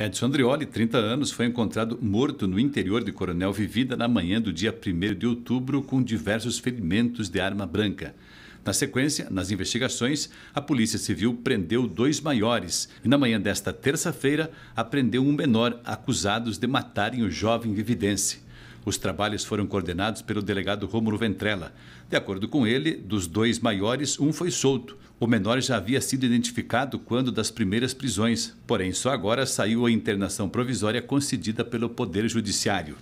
Edson Andrioli, 30 anos, foi encontrado morto no interior de Coronel Vivida na manhã do dia 1 de outubro com diversos ferimentos de arma branca. Na sequência, nas investigações, a Polícia Civil prendeu dois maiores e, na manhã desta terça-feira, apreendeu um menor acusados de matarem o jovem vividense. Os trabalhos foram coordenados pelo delegado Rômulo Ventrella. De acordo com ele, dos dois maiores, um foi solto. O menor já havia sido identificado quando das primeiras prisões, porém só agora saiu a internação provisória concedida pelo Poder Judiciário.